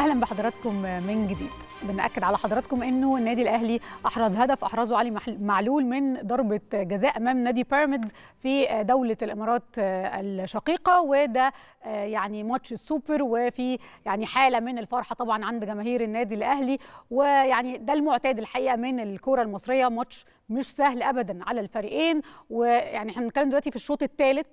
اهلا بحضراتكم من جديد بنأكد على حضراتكم انه النادي الاهلي احرز هدف احرزه علي معلول من ضربه جزاء امام نادي بيراميدز في دوله الامارات آه، الشقيقه وده آه، يعني ماتش السوبر وفي يعني حاله من الفرحه طبعا عند جماهير النادي الاهلي ويعني ده المعتاد الحقيقه من الكوره المصريه ماتش مش سهل ابدا على الفريقين ويعني احنا بنتكلم دلوقتي في الشوط الثالث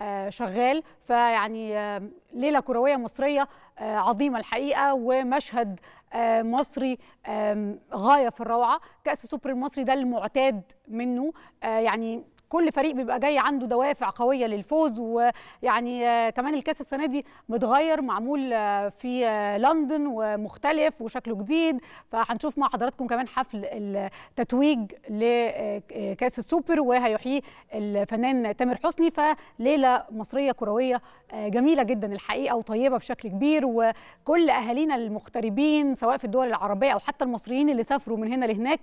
آه، شغال فيعني آه، ليله كرويه مصريه آه، عظيمه الحقيقه ومشهد مصري غايه في الروعه كاس السوبر المصري ده المعتاد منه يعني كل فريق بيبقى جاي عنده دوافع قويه للفوز ويعني كمان الكاس السنه دي متغير معمول في لندن ومختلف وشكله جديد فهنشوف مع حضراتكم كمان حفل التتويج لكاس السوبر وهيحييه الفنان تامر حسني فليله مصريه كرويه جميله جدا الحقيقه وطيبه بشكل كبير وكل اهالينا المغتربين سواء في الدول العربيه او حتى المصريين اللي سافروا من هنا لهناك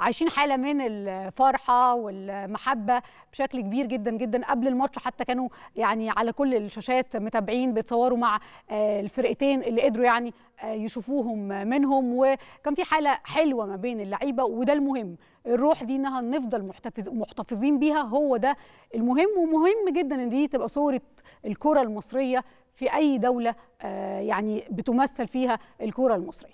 عايشين حاله من الفرحه والمحبه بشكل كبير جدا جدا قبل الماتش حتى كانوا يعني على كل الشاشات متابعين بيتصوروا مع آه، الفرقتين اللي قدروا يعني آه، يشوفوهم منهم وكان في حاله حلوه ما بين اللعيبه وده المهم الروح دي انها نفضل محتفظ محتفظين بيها هو ده المهم ومهم جدا ان دي تبقى صوره الكره المصريه في اي دوله آه، يعني بتمثل فيها الكره المصريه